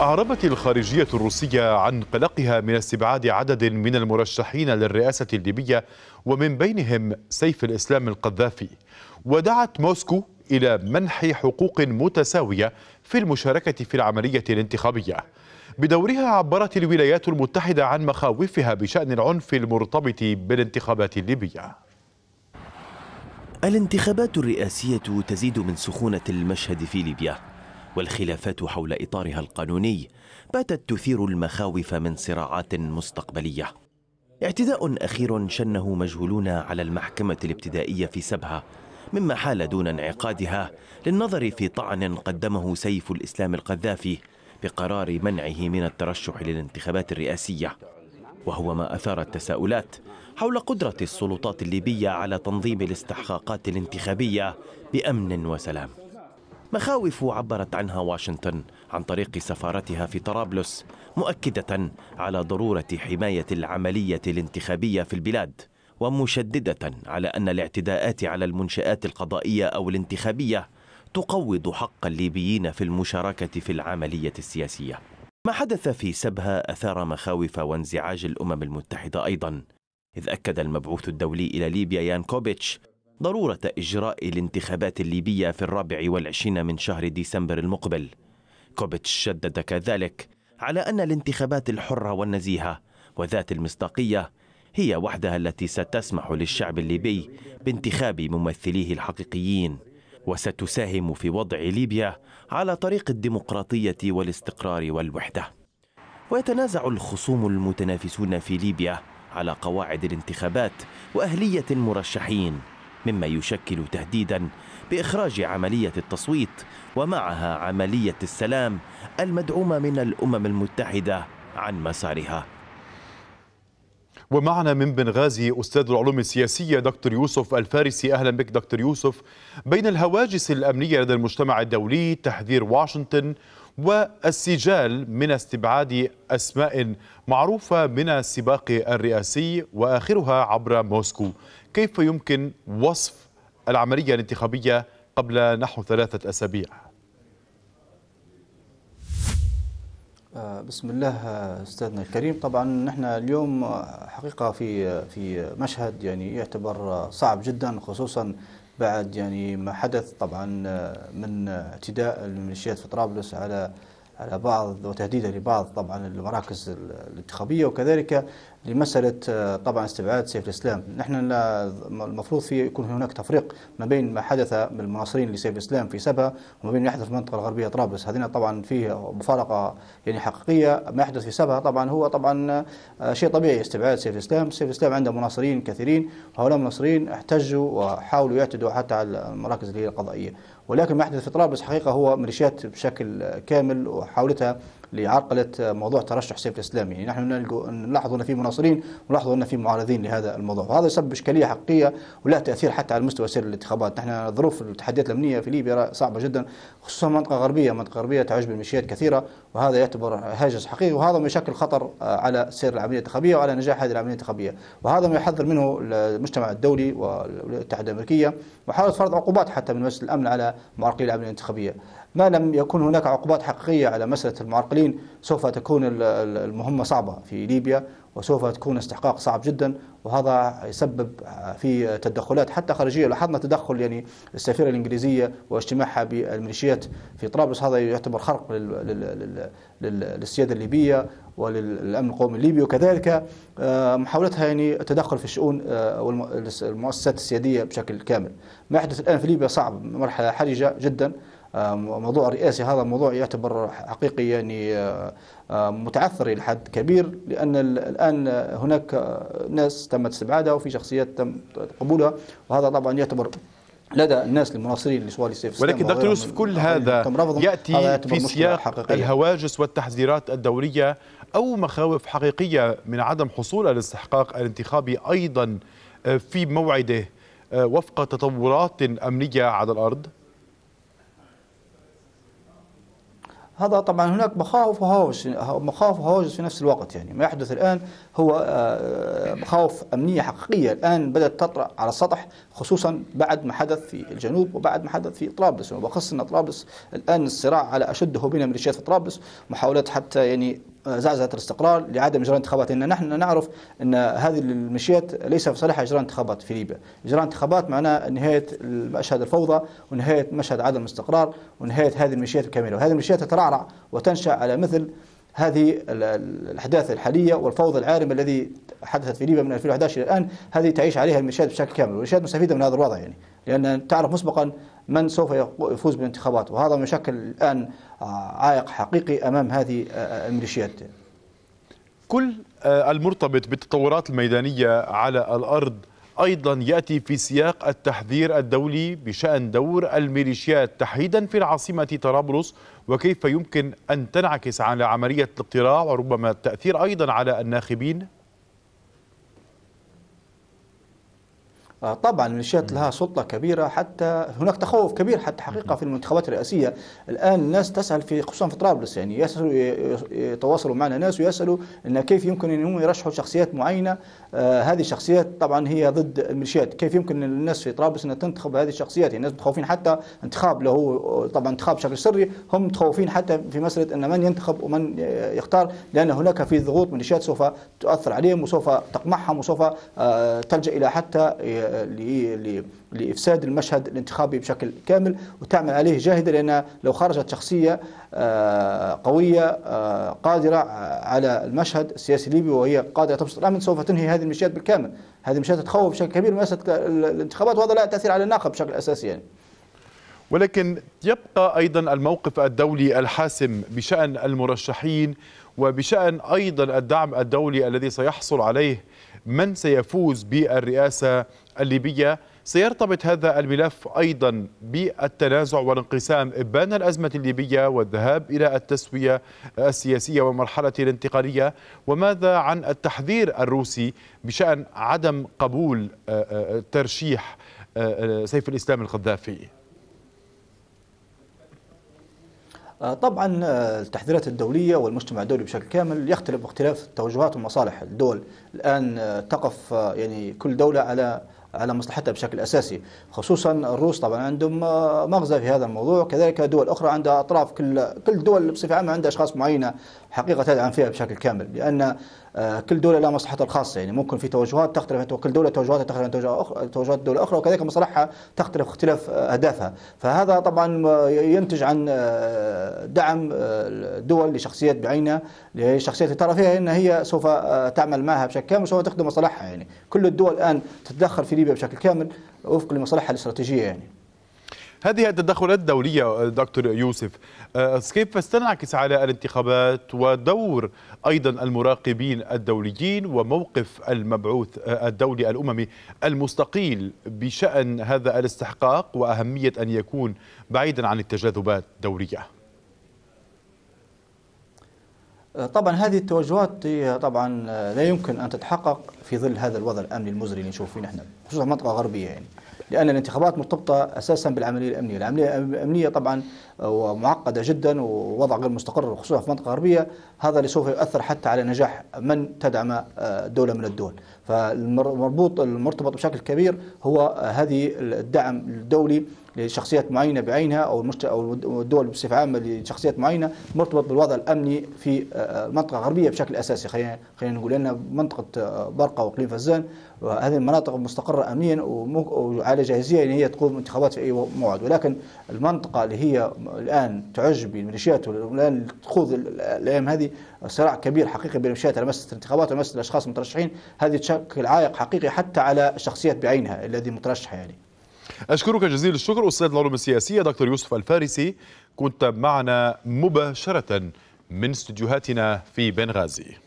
أعربت الخارجية الروسية عن قلقها من استبعاد عدد من المرشحين للرئاسة الليبية ومن بينهم سيف الإسلام القذافي ودعت موسكو إلى منح حقوق متساوية في المشاركة في العملية الانتخابية بدورها عبرت الولايات المتحدة عن مخاوفها بشأن العنف المرتبط بالانتخابات الليبية الانتخابات الرئاسية تزيد من سخونة المشهد في ليبيا والخلافات حول إطارها القانوني باتت تثير المخاوف من صراعات مستقبلية اعتداء أخير شنه مجهولون على المحكمة الابتدائية في سبها مما حال دون انعقادها للنظر في طعن قدمه سيف الإسلام القذافي بقرار منعه من الترشح للانتخابات الرئاسية وهو ما أثار التساؤلات حول قدرة السلطات الليبية على تنظيم الاستحقاقات الانتخابية بأمن وسلام مخاوف عبرت عنها واشنطن عن طريق سفارتها في طرابلس مؤكدة على ضرورة حماية العملية الانتخابية في البلاد ومشددة على أن الاعتداءات على المنشآت القضائية أو الانتخابية تقوض حق الليبيين في المشاركة في العملية السياسية ما حدث في سبها أثار مخاوف وانزعاج الأمم المتحدة أيضا إذ أكد المبعوث الدولي إلى ليبيا يان كوبيتش ضرورة إجراء الانتخابات الليبية في الرابع والعشرين من شهر ديسمبر المقبل كوبيتش شدد كذلك على أن الانتخابات الحرة والنزيهة وذات المصداقية هي وحدها التي ستسمح للشعب الليبي بانتخاب ممثليه الحقيقيين وستساهم في وضع ليبيا على طريق الديمقراطية والاستقرار والوحدة ويتنازع الخصوم المتنافسون في ليبيا على قواعد الانتخابات وأهلية المرشحين مما يشكل تهديدا باخراج عمليه التصويت ومعها عمليه السلام المدعومه من الامم المتحده عن مسارها ومعنا من بنغازي استاذ العلوم السياسيه دكتور يوسف الفارسي اهلا بك دكتور يوسف بين الهواجس الامنيه لدى المجتمع الدولي تحذير واشنطن والسجال من استبعاد أسماء معروفة من السباق الرئاسي وآخرها عبر موسكو كيف يمكن وصف العملية الانتخابية قبل نحو ثلاثة أسابيع؟ آه، بسم الله آه، استاذنا الكريم طبعا نحن اليوم آه، حقيقه في في مشهد يعني يعتبر صعب جدا خصوصا بعد يعني ما حدث طبعا آه، من اعتداء الميليشيات في طرابلس على على بعض وتهديدا لبعض طبعا المراكز الانتخابيه وكذلك لمسألة آه، طبعا استبعاد سيف الإسلام نحن المفروض في يكون هناك تفريق ما بين ما حدث من المناصرين لسيف الإسلام في سبا وما بين ما يحدث في المنطقة الغربية طرابلس هذين طبعا فيه مفارقة يعني حقيقية ما يحدث في سبا طبعا هو طبعا آه، شيء طبيعي استبعاد سيف الإسلام سيف الإسلام عنده مناصرين كثيرين وهؤلاء المناصرين احتجوا وحاولوا يعتدوا حتى على المراكز اللي هي القضائية ولكن ما يحدث في طرابلس حقيقة هو ميليشيات بشكل كامل وحاولتها لعرقلة موضوع ترشح سيف الإسلامي يعني نحن نلاحظ أن في مناصرين ونلاحظ أن في معارضين لهذا الموضوع وهذا يسبب إشكالية حقيقية ولا تأثير حتى على مستوى سير الانتخابات نحن ظروف التحديات الأمنية في ليبيا صعبة جدا خصوصا منطقة غربية منطقة غربية تعج بالميليشيات كثيرة وهذا يعتبر هاجس حقيقي وهذا ما يشكل خطر آه، على سير العملية الانتخابية وعلى نجاح هذه العملية الانتخابية وهذا ما يحذر منه المجتمع الدولي والولايات المتحدة الأمريكية وحاولت فرض عقوبات حتى من مجلس الأمن على معرقلي العملية الانتخابية ما لم يكن هناك عقوبات حقيقية على مسألة المعرقلين سوف تكون المهمة صعبة في ليبيا وسوف تكون استحقاق صعب جدا وهذا يسبب في تدخلات حتى خارجيه لاحظنا تدخل يعني السفيره الانجليزيه واجتماعها بالميليشيات في طرابلس هذا يعتبر خرق للسياده الليبيه وللامن القومي الليبي وكذلك آه، محاولتها يعني التدخل في الشؤون آه، والمؤسسات السياديه بشكل كامل ما يحدث الان في ليبيا صعب مرحله حرجه جدا موضوع رئاسي هذا موضوع يعتبر حقيقي يعني آه، آه، متعثر الى حد كبير لان الان هناك ناس تم استبعادها وفي شخصيات تم قبولها وهذا طبعا يعتبر لدى الناس المناصرين لسوالي سيف ولكن دكتور يوسف كل هذا ياتي هذا في سياق حقيقية. الهواجس والتحذيرات الدوليه او مخاوف حقيقيه من عدم حصول الاستحقاق الانتخابي ايضا آه، في موعده وفق تطورات امنيه على الارض هذا طبعا هناك مخاوف وهواجس مخاوف وهواجس في نفس الوقت يعني ما يحدث الان هو آه، مخاوف امنيه حقيقيه الان بدات تطرا على السطح خصوصا بعد ما حدث في الجنوب وبعد ما حدث في طرابلس وبخص ان طرابلس الان الصراع على اشده بين ميليشيات طرابلس محاولات حتى يعني زعزعة الاستقرار لعدم إجراء انتخابات لأن نحن نعرف أن هذه المشيات ليس في صالحها إجراء انتخابات في ليبيا إجراء انتخابات معناه نهاية مشهد الفوضى ونهاية مشهد عدم الاستقرار ونهاية هذه المشيات الكاملة وهذه المشيات تترعرع وتنشأ على مثل هذه الأحداث الحالية والفوضى العارمه الذي حدثت في ليبيا من 2011 إلى الآن هذه تعيش عليها المشيات بشكل كامل والمشيات مستفيدة من هذا الوضع يعني لأن تعرف مسبقا من سوف يفوز بالانتخابات وهذا مشكل الآن آه، عائق حقيقي أمام هذه آه، آه، الميليشيات كل المرتبط بالتطورات الميدانية على الأرض أيضا يأتي في سياق التحذير الدولي بشأن دور الميليشيات تحديدا في العاصمة طرابلس وكيف يمكن أن تنعكس على عملية الاقتراع وربما التأثير أيضا على الناخبين آه، طبعا الميليشيات لها سلطة كبيرة حتى هناك تخوف كبير حتى حقيقة في المنتخبات الرئاسية الآن الناس تسأل في خصوصا في طرابلس يعني يسألوا يتواصلوا معنا ناس ويسألوا أن كيف يمكن أن هم يرشحوا شخصيات معينة آه هذه الشخصيات طبعا هي ضد الميليشيات كيف يمكن الناس في طرابلس أن تنتخب هذه الشخصيات يعني الناس متخوفين حتى انتخاب له طبعا انتخاب بشكل سري هم متخوفين حتى في مسألة أن من ينتخب ومن يختار لأن هناك في ضغوط ميليشيات سوف تؤثر عليهم وسوف تقمعهم وسوف آه تلجأ إلى حتى لإفساد المشهد الانتخابي بشكل كامل وتعمل عليه جاهدة لأن لو خرجت شخصية آه، قوية آه، قادرة آه، على المشهد السياسي الليبي وهي قادرة تبسط الأمن سوف تنهي هذه المشيات بالكامل هذه المشيات تتخوف بشكل كبير من الانتخابات وهذا لا تأثير على الناخب بشكل أساسي يعني. ولكن يبقى ايضا الموقف الدولي الحاسم بشان المرشحين وبشان ايضا الدعم الدولي الذي سيحصل عليه من سيفوز بالرئاسة الليبية سيرتبط هذا الملف أيضا بالتنازع والانقسام بين الأزمة الليبية والذهاب إلى التسوية السياسية والمرحلة الانتقالية وماذا عن التحذير الروسي بشأن عدم قبول آه، آه، ترشيح آه، سيف الإسلام القذافي آه، طبعا آه، التحذيرات الدولية والمجتمع الدولي بشكل كامل يختلف باختلاف التوجهات ومصالح الدول الآن آه، تقف يعني كل دولة على على مصلحتها بشكل اساسي خصوصا الروس طبعا عندهم مغزى في هذا الموضوع كذلك دول اخرى عندها اطراف كل كل دول بصفه عامه عندها اشخاص معينه حقيقه تدعم فيها بشكل كامل لان آه، كل دوله لها مصلحتها الخاصه يعني ممكن في توجهات تختلف يعني كل دوله توجهاتها تختلف عن توجهات اخرى توجهات اخرى وكذلك مصالحها تختلف اختلاف آه، اهدافها فهذا طبعا ينتج عن آه، دعم الدول لشخصيات بعينها لشخصيات ترى فيها ان هي سوف تعمل معها بشكل كامل وسوف تخدم مصالحها يعني كل الدول الان تتدخل في ليبيا بشكل كامل وفق لمصالحها الاستراتيجيه يعني هذه التدخلات الدولية دكتور يوسف آه، كيف تنعكس على الانتخابات ودور أيضا المراقبين الدوليين وموقف المبعوث آه، الدولي الأممي المستقيل بشأن هذا الاستحقاق وأهمية أن يكون بعيدا عن التجاذبات الدولية آه، طبعا هذه التوجهات طبعا لا يمكن ان تتحقق في ظل هذا الوضع الامني المزري اللي نشوف فيه نحن خصوصا المنطقه الغربيه يعني لأن الانتخابات مرتبطة أساسا بالعملية الأمنية العملية الأمنية طبعا آه، ومعقدة جدا ووضع غير مستقر خصوصا في المنطقة الغربية هذا اللي سوف يؤثر حتى على نجاح من تدعم آه، دولة من الدول فالمربوط المرتبط بشكل كبير هو آه، هذه الدعم الدولي لشخصيات معينه بعينها او او الدول بصفه عامه لشخصيات معينه مرتبط بالوضع الامني في المنطقه آه، آه، الغربيه بشكل اساسي خلينا خلينا نقول لان منطقه آه، برقه واقليم فزان وهذه المناطق مستقره امنيا وعلى جاهزيه ان يعني هي تقوم انتخابات في اي موعد ولكن المنطقه اللي هي الان تعج بالميليشيات والان تخوض الايام هذه صراع كبير حقيقي بين الميليشيات على مساله الانتخابات ومساله الاشخاص المترشحين هذه تشكل عائق حقيقي حتى على الشخصيات بعينها الذي مترشحه يعني. أشكرك جزيل الشكر أستاذ العلوم السياسية دكتور يوسف الفارسي كنت معنا مباشرة من استديوهاتنا في بنغازي